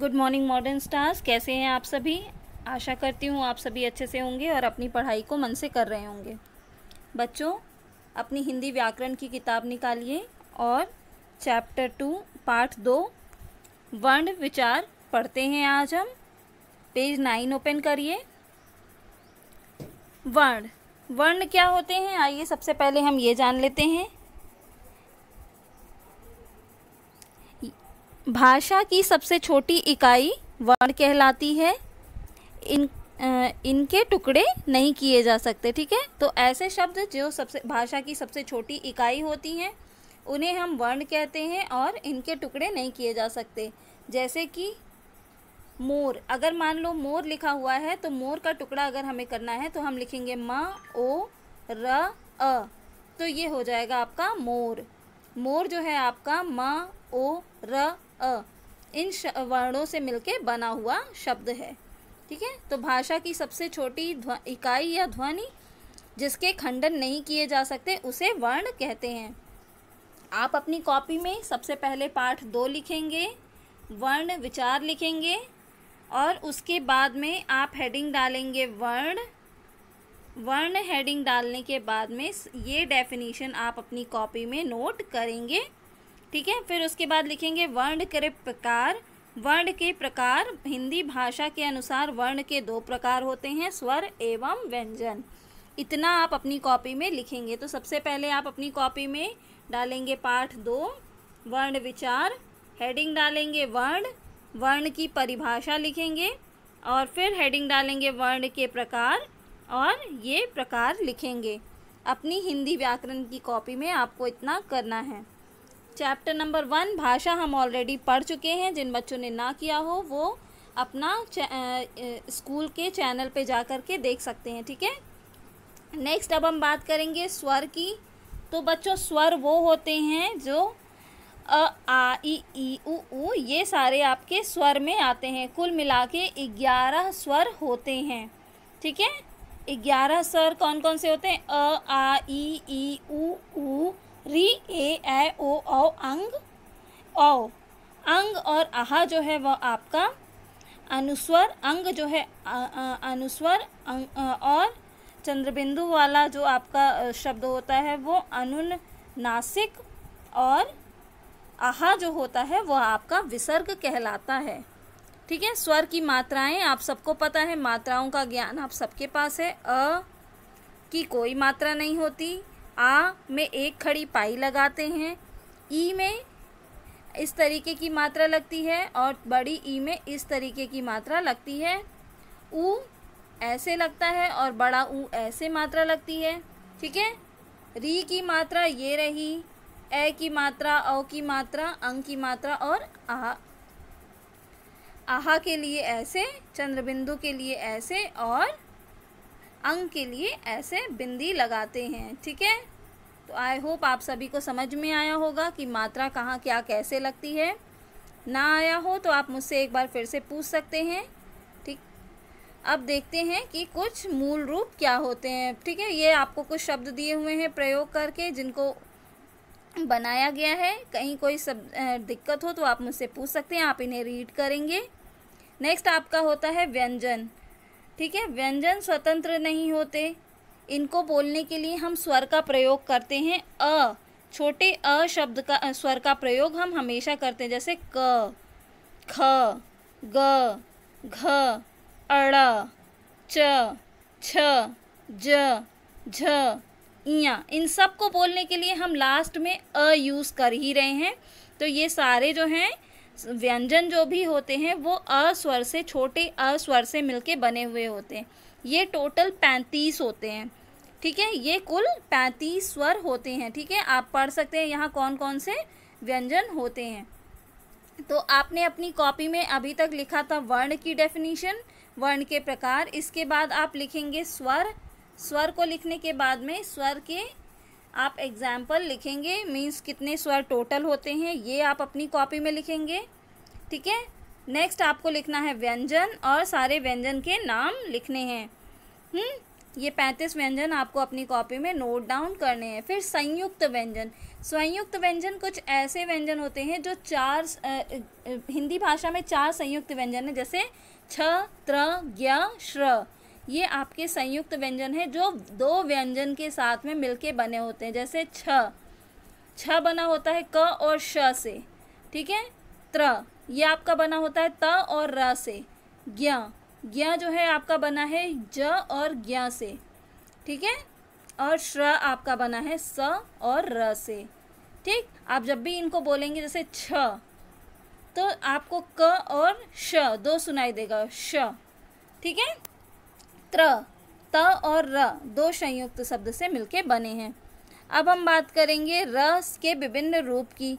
Good morning modern stars कैसे हैं आप सभी आशा करती हूँ आप सभी अच्छे से होंगे और अपनी पढ़ाई को मन से कर रहे होंगे बच्चों अपनी हिंदी व्याकरण की किताब निकालिए और चैप्टर टू पार्ट दो वर्ण विचार पढ़ते हैं आज हम पेज नाइन ओपन करिए वर्ण वर्ण क्या होते हैं आइए सबसे पहले हम ये जान लेते हैं भाषा की सबसे छोटी इकाई वर्ण कहलाती है इन इनके टुकड़े नहीं किए जा सकते ठीक है तो ऐसे शब्द जो सबसे भाषा की सबसे छोटी इकाई होती हैं उन्हें हम वर्ण कहते हैं और इनके टुकड़े नहीं किए जा सकते जैसे कि मोर अगर मान लो मोर लिखा हुआ है तो मोर का टुकड़ा अगर हमें करना है तो हम लिखेंगे म ओ र अ तो ये हो जाएगा आपका मोर मोर जो है आपका म ओ र अ इन वर्णों से मिलके बना हुआ शब्द है ठीक है तो भाषा की सबसे छोटी इकाई या ध्वनि जिसके खंडन नहीं किए जा सकते उसे वर्ण कहते हैं आप अपनी कॉपी में सबसे पहले पाठ दो लिखेंगे वर्ण विचार लिखेंगे और उसके बाद में आप हेडिंग डालेंगे वर्ण वर्ण हेडिंग डालने के बाद में ये डेफिनेशन आप अपनी कॉपी में नोट करेंगे ठीक है फिर उसके बाद लिखेंगे वर्ण के प्रकार वर्ण के प्रकार हिंदी भाषा के अनुसार वर्ण के दो प्रकार होते हैं स्वर एवं व्यंजन इतना आप अपनी कॉपी में लिखेंगे तो सबसे पहले आप अपनी कॉपी में डालेंगे पाठ दो वर्ण विचार हेडिंग डालेंगे वर्ण वर्ण की परिभाषा लिखेंगे और फिर हेडिंग डालेंगे वर्ण के प्रकार और ये प्रकार लिखेंगे अपनी हिंदी व्याकरण की कॉपी में आपको इतना करना है चैप्टर नंबर वन भाषा हम ऑलरेडी पढ़ चुके हैं जिन बच्चों ने ना किया हो वो अपना स्कूल के चैनल पे जा कर के देख सकते हैं ठीक है नेक्स्ट अब हम बात करेंगे स्वर की तो बच्चों स्वर वो होते हैं जो अ आ ई ई उ ऊ ये सारे आपके स्वर में आते हैं कुल मिला के ग्यारह स्वर होते हैं ठीक है ग्यारह स्वर कौन कौन से होते हैं अ आ ई ई उ ऊ री ए ए ओ औ अंग औ अंग और आहा जो है वह आपका अनुस्वर अंग जो है अनुस्वर अंग, और चंद्रबिंदु वाला जो आपका शब्द होता है वो अनुन नासिक और आहा जो होता है वह आपका विसर्ग कहलाता है ठीक है स्वर की मात्राएं आप सबको पता है मात्राओं का ज्ञान आप सबके पास है अ की कोई मात्रा नहीं होती आ में एक खड़ी पाई लगाते हैं ई में इस तरीके की मात्रा लगती है और बड़ी ई में इस तरीके की मात्रा लगती है ऊ ऐसे लगता है और बड़ा ऊ ऐसे मात्रा लगती है ठीक है री की मात्रा ये रही ए की मात्रा औ की मात्रा अंग की मात्रा और आहा आहा के लिए ऐसे चंद्रबिंदु के लिए ऐसे और अंग के लिए ऐसे बिंदी लगाते हैं ठीक है तो आई होप आप सभी को समझ में आया होगा कि मात्रा कहाँ क्या कैसे लगती है ना आया हो तो आप मुझसे एक बार फिर से पूछ सकते हैं ठीक अब देखते हैं कि कुछ मूल रूप क्या होते हैं ठीक है ये आपको कुछ शब्द दिए हुए हैं प्रयोग करके जिनको बनाया गया है कहीं कोई सब दिक्कत हो तो आप मुझसे पूछ सकते हैं आप इन्हें रीड करेंगे नेक्स्ट आपका होता है व्यंजन ठीक है व्यंजन स्वतंत्र नहीं होते इनको बोलने के लिए हम स्वर का प्रयोग करते हैं अ छोटे अ शब्द का स्वर का प्रयोग हम हमेशा करते हैं जैसे क ख ग घ अड़ च छ ज झ इया इन सब को बोलने के लिए हम लास्ट में अ यूज़ कर ही रहे हैं तो ये सारे जो हैं व्यंजन जो भी होते हैं वो अस्वर से छोटे अस्वर से मिलके बने हुए होते हैं ये टोटल पैंतीस होते हैं ठीक है ये कुल पैंतीस स्वर होते हैं ठीक है आप पढ़ सकते हैं यहाँ कौन कौन से व्यंजन होते हैं तो आपने अपनी कॉपी में अभी तक लिखा था वर्ण की डेफिनेशन वर्ण के प्रकार इसके बाद आप लिखेंगे स्वर स्वर को लिखने के बाद में स्वर के आप एग्जाम्पल लिखेंगे मीन्स कितने स्वर टोटल होते हैं ये आप अपनी कॉपी में लिखेंगे ठीक है नेक्स्ट आपको लिखना है व्यंजन और सारे व्यंजन के नाम लिखने हैं हम्म ये पैंतीस व्यंजन आपको अपनी कॉपी में नोट डाउन करने हैं फिर संयुक्त व्यंजन संयुक्त व्यंजन कुछ ऐसे व्यंजन होते हैं जो चार आ, हिंदी भाषा में चार संयुक्त व्यंजन है जैसे छ त्र ज्ञ श्र ये आपके संयुक्त व्यंजन है जो दो व्यंजन के साथ में मिलके बने होते हैं जैसे छ छ बना होता है क और श से ठीक है त्र ये आपका बना होता है त और र से ज्ञ ज्ञ जो है आपका बना है ज और ज्ञ से ठीक है और श्र आपका बना है स और र से ठीक आप जब भी इनको बोलेंगे जैसे छ तो आपको क और श दो सुनाई देगा श ठीक है त्र त और र दो संयुक्त शब्द से मिलके बने हैं अब हम बात करेंगे रस के विभिन्न रूप की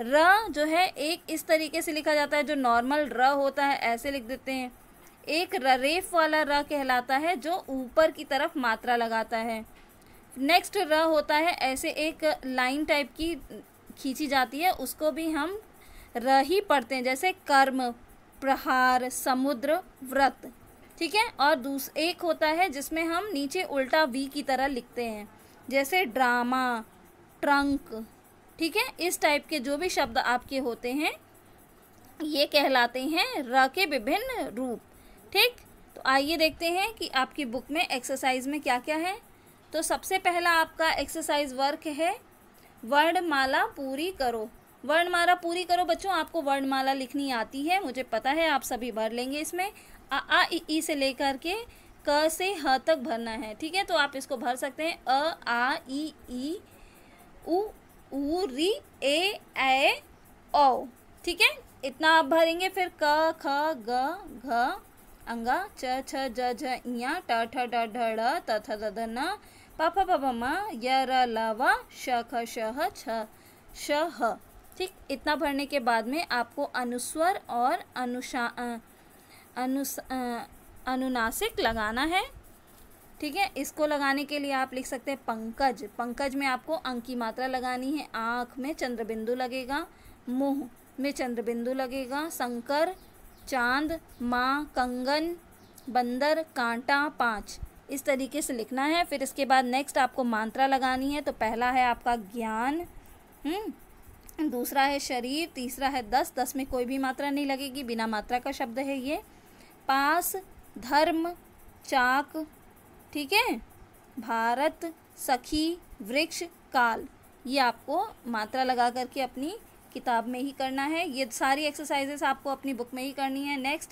र जो है एक इस तरीके से लिखा जाता है जो नॉर्मल र होता है ऐसे लिख देते हैं एक रेफ वाला र कहलाता है जो ऊपर की तरफ मात्रा लगाता है नेक्स्ट र होता है ऐसे एक लाइन टाइप की खींची जाती है उसको भी हम र ही पढ़ते हैं जैसे कर्म प्रहार समुद्र व्रत ठीक है और दूस एक होता है जिसमें हम नीचे उल्टा वी की तरह लिखते हैं जैसे ड्रामा ट्रंक ठीक है इस टाइप के जो भी शब्द आपके होते हैं ये कहलाते हैं र के विभिन्न रूप ठीक तो आइए देखते हैं कि आपकी बुक में एक्सरसाइज में क्या क्या है तो सबसे पहला आपका एक्सरसाइज वर्क है वर्णमाला पूरी करो वर्णमाला पूरी करो बच्चों आपको वर्णमाला लिखनी आती है मुझे पता है आप सभी भर लेंगे इसमें आ आ ई, से लेकर के क से ह तक भरना है ठीक है तो आप इसको भर सकते हैं अ आ ई ई उ ऊ री ए ए ओ ठीक है इतना आप भरेंगे फिर क ख ग घ अंगा च छ ज झ इया ट ठ ड ढ ढ त थ द ध न प फ प भ म य र ल व श ख श ह छ श ह ठीक इतना भरने के बाद में आपको अनुस्वर और अनुशा अनुस अनुनासिक लगाना है ठीक है इसको लगाने के लिए आप लिख सकते हैं पंकज पंकज में आपको अंक की मात्रा लगानी है आँख में चंद्रबिंदु लगेगा मुंह में चंद्रबिंदु लगेगा शंकर चांद माँ कंगन बंदर कांटा पाँच इस तरीके से लिखना है फिर इसके बाद नेक्स्ट आपको मात्रा लगानी है तो पहला है आपका ज्ञान हम्म। दूसरा है शरीर तीसरा है दस दस में कोई भी मात्रा नहीं लगेगी बिना मात्रा का शब्द है ये पास धर्म चाक ठीक है भारत सखी वृक्ष काल ये आपको मात्रा लगा करके अपनी किताब में ही करना है ये सारी एक्सरसाइजेस आपको अपनी बुक में ही करनी है नेक्स्ट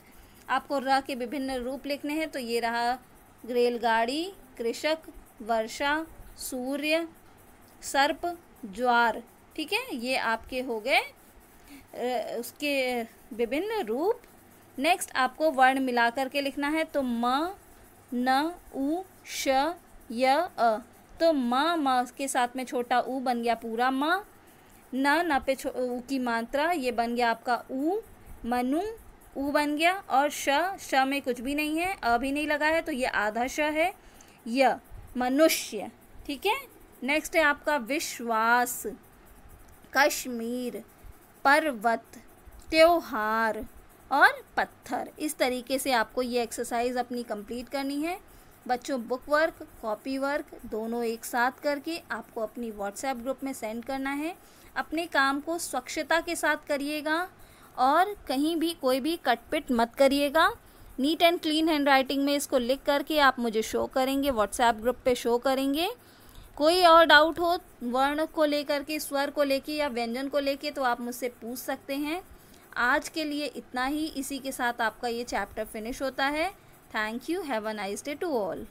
आपको र के विभिन्न रूप लिखने हैं तो ये रहा रेलगाड़ी कृषक वर्षा सूर्य सर्प ज्वार ठीक है ये आपके हो गए उसके विभिन्न रूप नेक्स्ट आपको वर्ण मिला करके लिखना है तो म न उ श य अ तो म म के साथ में छोटा उ बन गया पूरा म न न पे ऊ की मात्रा ये बन गया आपका ऊ मनु उ बन गया और श श में कुछ भी नहीं है अ भी नहीं लगा है तो ये आधा श है य मनुष्य ठीक है नेक्स्ट है आपका विश्वास कश्मीर पर्वत त्योहार और पत्थर इस तरीके से आपको ये एक्सरसाइज अपनी कंप्लीट करनी है बच्चों बुक वर्क कॉपी वर्क दोनों एक साथ करके आपको अपनी व्हाट्सएप ग्रुप में सेंड करना है अपने काम को स्वच्छता के साथ करिएगा और कहीं भी कोई भी कटपिट मत करिएगा neat and clean handwriting में इसको लिख करके आप मुझे शो करेंगे व्हाट्सएप ग्रुप पे शो करेंगे कोई और डाउट हो वर्ण को लेकर के स्वर को लेके या व्यंजन को लेके तो आप मुझसे पूछ सकते हैं आज के लिए इतना ही इसी के साथ आपका ये चैप्टर फिनिश होता है thank you have a nice day to all